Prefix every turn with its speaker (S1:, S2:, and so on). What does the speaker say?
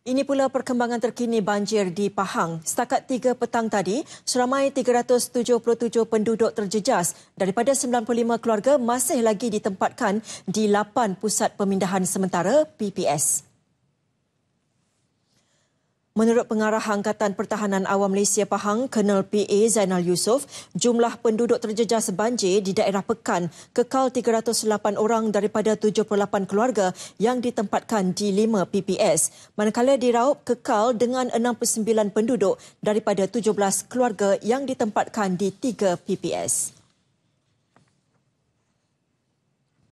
S1: Ini pula perkembangan terkini banjir di Pahang. Setakat 3 petang tadi, seramai 377 penduduk terjejas daripada 95 keluarga masih lagi ditempatkan di 8 pusat pemindahan sementara PPS. Menurut pengarah Angkatan Pertahanan Awam Malaysia Pahang, Colonel PA Zainal Yusof, jumlah penduduk terjejas banjir di daerah Pekan kekal 308 orang daripada 78 keluarga yang ditempatkan di 5 PPS. Manakala di Raub kekal dengan 69 penduduk daripada 17 keluarga yang ditempatkan di 3 PPS.